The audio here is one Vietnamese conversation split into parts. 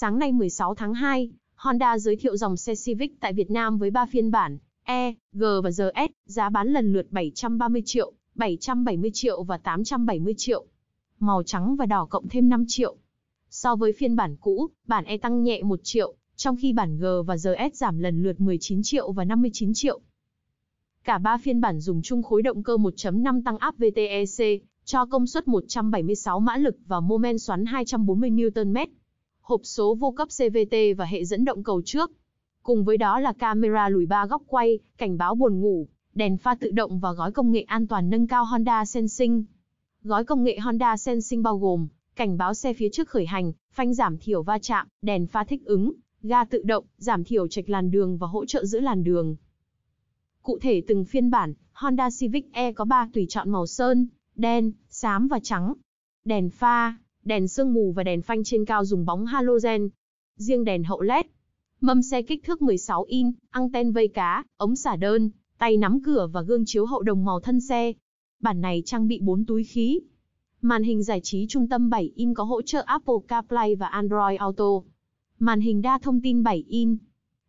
Sáng nay 16 tháng 2, Honda giới thiệu dòng xe Civic tại Việt Nam với 3 phiên bản E, G và GS, giá bán lần lượt 730 triệu, 770 triệu và 870 triệu. Màu trắng và đỏ cộng thêm 5 triệu. So với phiên bản cũ, bản E tăng nhẹ 1 triệu, trong khi bản G và GS giảm lần lượt 19 triệu và 59 triệu. Cả ba phiên bản dùng chung khối động cơ 1.5 tăng áp VTEC, cho công suất 176 mã lực và mô men xoắn 240 Nm hộp số vô cấp CVT và hệ dẫn động cầu trước. Cùng với đó là camera lùi ba góc quay, cảnh báo buồn ngủ, đèn pha tự động và gói công nghệ an toàn nâng cao Honda Sensing. Gói công nghệ Honda Sensing bao gồm cảnh báo xe phía trước khởi hành, phanh giảm thiểu va chạm, đèn pha thích ứng, ga tự động, giảm thiểu trạch làn đường và hỗ trợ giữ làn đường. Cụ thể từng phiên bản, Honda Civic E có 3 tùy chọn màu sơn, đen, xám và trắng. Đèn pha, đèn sương mù và đèn phanh trên cao dùng bóng halogen. Riêng đèn hậu LED, mâm xe kích thước 16 in, anten vây cá, ống xả đơn, tay nắm cửa và gương chiếu hậu đồng màu thân xe. Bản này trang bị 4 túi khí. Màn hình giải trí trung tâm 7 in có hỗ trợ Apple CarPlay và Android Auto. Màn hình đa thông tin 7 in.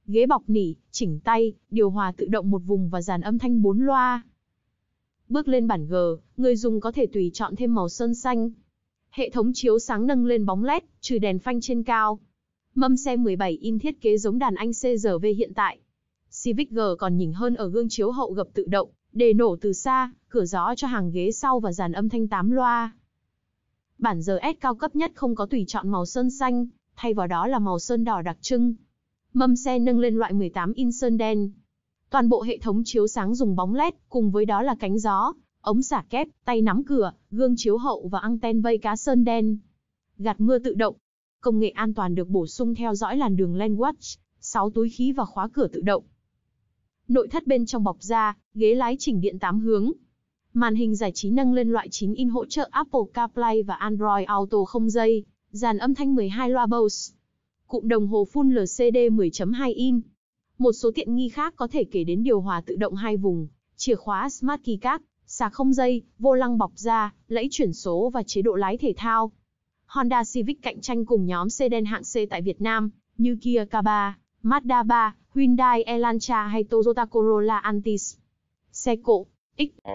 Ghế bọc nỉ, chỉnh tay, điều hòa tự động một vùng và dàn âm thanh 4 loa. Bước lên bản G, người dùng có thể tùy chọn thêm màu sơn xanh, hệ thống chiếu sáng nâng lên bóng led, trừ đèn phanh trên cao. Mâm xe 17 in thiết kế giống đàn anh CRV hiện tại. Civic G còn nhỉnh hơn ở gương chiếu hậu gập tự động, để nổ từ xa, cửa gió cho hàng ghế sau và dàn âm thanh 8 loa. Bản giờ S cao cấp nhất không có tùy chọn màu sơn xanh, thay vào đó là màu sơn đỏ đặc trưng. Mâm xe nâng lên loại 18 in sơn đen. Toàn bộ hệ thống chiếu sáng dùng bóng led, cùng với đó là cánh gió, ống xả kép, tay nắm cửa, gương chiếu hậu và anten vây cá sơn đen. Gạt mưa tự động. Công nghệ an toàn được bổ sung theo dõi làn đường Landwatch, 6 túi khí và khóa cửa tự động. Nội thất bên trong bọc da, ghế lái chỉnh điện 8 hướng. Màn hình giải trí nâng lên loại 9 in hỗ trợ Apple CarPlay và Android Auto không dây, dàn âm thanh 12 loa Bose. Cụm đồng hồ full LCD 10.2 in. Một số tiện nghi khác có thể kể đến điều hòa tự động hai vùng, chìa khóa Smart Key Card, xà không dây, vô lăng bọc da, lẫy chuyển số và chế độ lái thể thao. Honda Civic cạnh tranh cùng nhóm xe đen hạng C tại Việt Nam, như Kia K3, Mazda 3, Hyundai Elantra hay Toyota Corolla Altis. Xe cộ, X.